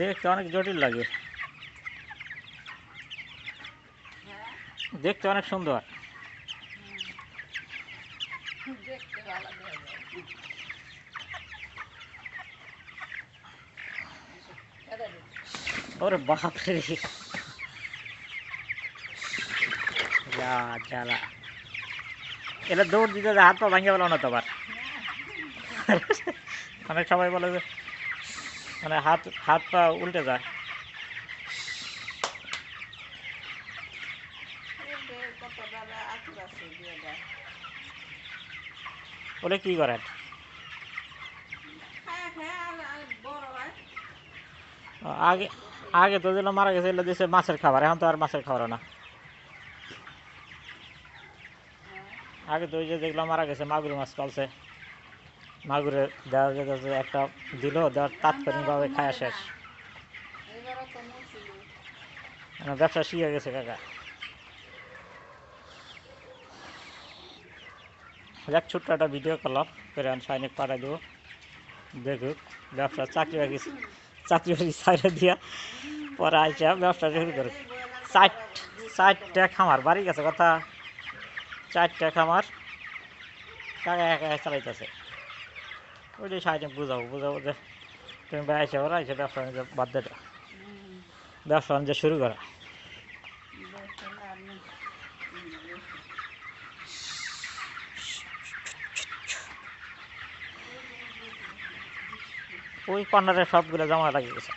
দেখতে অনেক জটিল লাগে দেখতে অনেক সুন্দর ওরে বাপ যা এটা দৌড় দিতে হাত পা ভাঙিয়ে বলো না তোমার অনেক সবাই বলে যে মানে হাত হাত পা উল্টে যায় বলে কি করে হ্যাঁ হ্যাঁ বড় হয় আগে আগে তোদিন মারা গেছে ইল্লা দিছে মাছের খাবার এখন তো আর মাছের খাওয়ানো আগে তো ইচ্ছা দেখলো মারা গেছে মাগুর মাছ পালছে মাগুরে দেওয়া যেতে একটা দিল দেওয়ার তাৎক্ষণিকভাবে খায়া শেষ মানে ব্যবসা শিখে গেছে কাকা এক ছোট্ট একটা ভিডিও করলাম করে আমি সাইনিক পাঠাই দেবো দেখুক ব্যবসা চাকরি বাকরি চাকরি বাকরি সাইডে দিয়া পরে আইসা ব্যবসা শুরু করুক চার চারটা খামার বাড়ি গেছে কথা চারটা খামার কাকা একা চালাইতেছে ওইটাই সাহেব বুঝাবো বুঝাবো যে তুমি বেড়াইছে ওরা এসে ব্যবসা বাণিজ্য বাদ দেবে ব্যবসা বাণিজ্য শুরু করা ওই কর্নারে সবগুলো জমা লাগিয়ে গেছে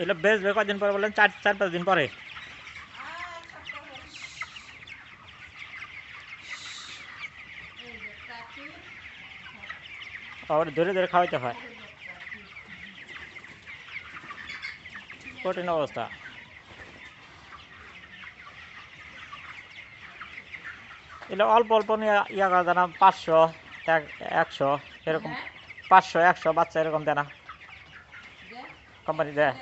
এগুলো বেচবে কদিন পরে বললেন চার চার পাঁচ দিন পরে আবার ধরে ধরে খাওয়াইতে হয় কঠিন অবস্থা এগুলো অল্প অল্প নিয়ে ইয়া করে দেনা পাঁচশো একশো এরকম পাঁচশো একশো বাচ্চা এরকম দেনা কোম্পানি দেয়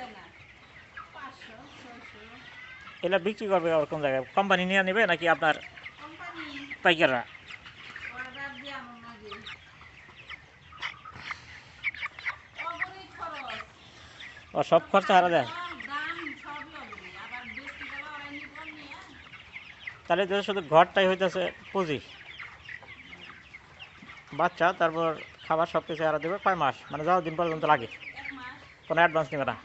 এগুলো বিক্রি করবে ওরকম জায়গায় কোম্পানি নিয়ে নেবে নাকি আপনার পাইকাররা ও সব খরচা হারা দেয় তাহলে শুধু ঘরটাই হইতেছে পুঁজি বাচ্চা তারপর খাবার সব কিছু হারা দেবে কয় মাস মানে যাও দিন পর্যন্ত লাগে কোনো অ্যাডভান্স নেবে না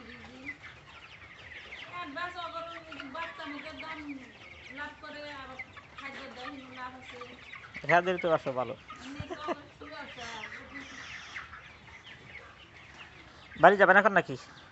হ্যাঁ তো আসো ভালো বাড়ি যাবেন এখন নাকি